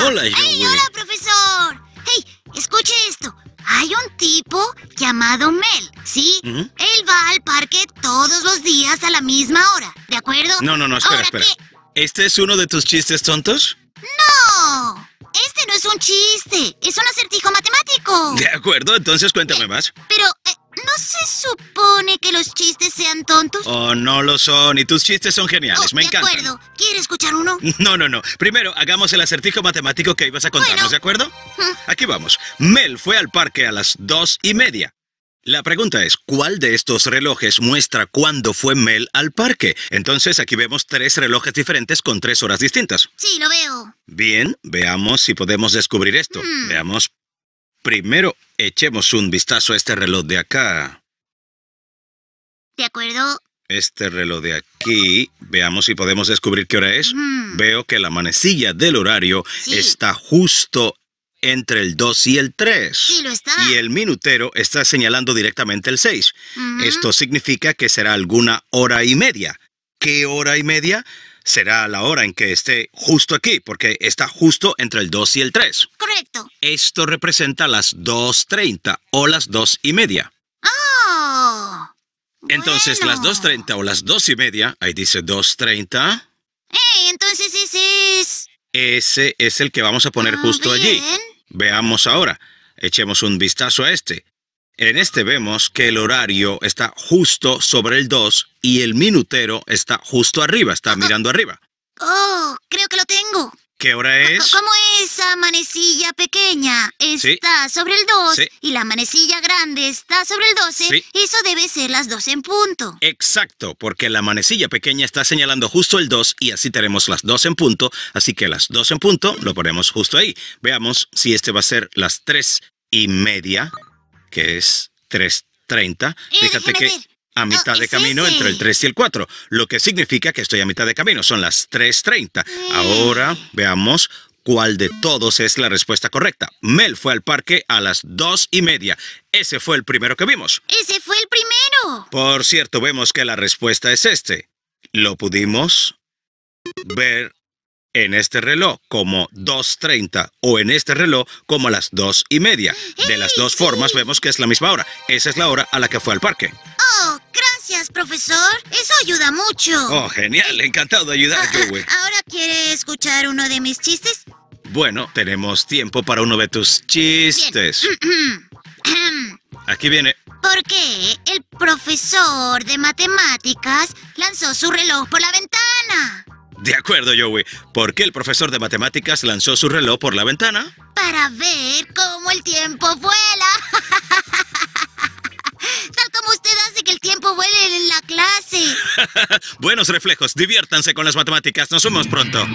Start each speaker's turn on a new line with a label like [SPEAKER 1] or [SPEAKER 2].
[SPEAKER 1] Hola, yo. Hey, hola, profesor. Hey, escuche esto. Hay un tipo llamado Mel, ¿sí? ¿Mm? Él va al parque todos los días a la misma hora, ¿de acuerdo? No, no, no, espera,
[SPEAKER 2] espera. ¿Este es uno de tus chistes tontos?
[SPEAKER 1] ¡No! Este no es un chiste, es un acertijo matemático. De
[SPEAKER 2] acuerdo, entonces cuéntame eh, más.
[SPEAKER 1] Pero, eh, ¿No se supone que los chistes sean tontos?
[SPEAKER 2] Oh, no lo son. Y tus chistes son geniales. Oh, me encanta. De acuerdo.
[SPEAKER 1] ¿Quieres escuchar uno?
[SPEAKER 2] No, no, no. Primero, hagamos el acertijo matemático que ibas a contarnos, ¿de acuerdo? Aquí vamos. Mel fue al parque a las dos y media. La pregunta es, ¿cuál de estos relojes muestra cuándo fue Mel al parque? Entonces aquí vemos tres relojes diferentes con tres horas distintas.
[SPEAKER 1] Sí, lo veo.
[SPEAKER 2] Bien, veamos si podemos descubrir esto. Veamos Primero, echemos un vistazo a este reloj de acá.
[SPEAKER 1] ¿De acuerdo?
[SPEAKER 2] Este reloj de aquí, veamos si podemos descubrir qué hora es. Veo que la manecilla del horario está justo entre el 2 y el 3. Sí, lo está. Y el minutero está señalando directamente el 6. Esto significa que será alguna hora y media. ¿Qué hora y media? Será la hora en que esté justo aquí, porque está justo entre el 2 y el 3. Correcto. Esto representa las 2.30 o las 2 y media.
[SPEAKER 1] Oh, entonces, las
[SPEAKER 2] 2.30 o las 2 y media, ahí dice 2.30.
[SPEAKER 1] ¡Eh! Entonces ese es...
[SPEAKER 2] Ese es el que vamos a poner ah, justo allí. Veamos ahora. Echemos un vistazo a este. En este vemos que el horario está justo sobre el 2 y el minutero está justo arriba, está oh. mirando arriba.
[SPEAKER 1] Oh, creo que lo tengo.
[SPEAKER 2] ¿Qué hora ah, es? Como
[SPEAKER 1] esa manecilla pequeña está sobre el 2 y la manecilla grande está sobre el 12, eso debe ser las 2 en punto.
[SPEAKER 2] Exacto, porque la manecilla pequeña está señalando justo el 2 y así tenemos las 2 en punto, así que las 2 en punto lo ponemos justo ahí. Veamos si este va a ser las 3 y media, que es 3.30. Eh, Fíjate que a ah, mitad de camino entre el 3 y el 4, lo que significa que estoy a mitad de camino, son las 3.30. Ahora mm. veamos cuál de todos es la respuesta correcta. Mel fue al parque a las dos y media. Ese fue el primero que vimos.
[SPEAKER 1] ¡Ese fue el primero!
[SPEAKER 2] Por cierto, vemos que la respuesta es este. Lo pudimos ver en este reloj como 2.30 o en este reloj como a las dos y media. De las dos formas vemos que es la misma hora. Esa es la hora a la que fue al parque.
[SPEAKER 1] Gracias, profesor. Eso ayuda mucho. Oh,
[SPEAKER 2] genial. Encantado de ayudar, ah, Joey! Ah,
[SPEAKER 1] ¿Ahora quiere escuchar uno de mis chistes?
[SPEAKER 2] Bueno, tenemos tiempo para uno de tus chistes.
[SPEAKER 1] Aquí viene. ¿Por qué el profesor de matemáticas lanzó su reloj por la ventana?
[SPEAKER 2] De acuerdo, Joey. ¿Por qué el profesor de matemáticas lanzó su reloj por la ventana?
[SPEAKER 1] Para ver cómo el tiempo vuela. la clase.
[SPEAKER 2] Buenos reflejos, diviértanse con las matemáticas, nos vemos pronto.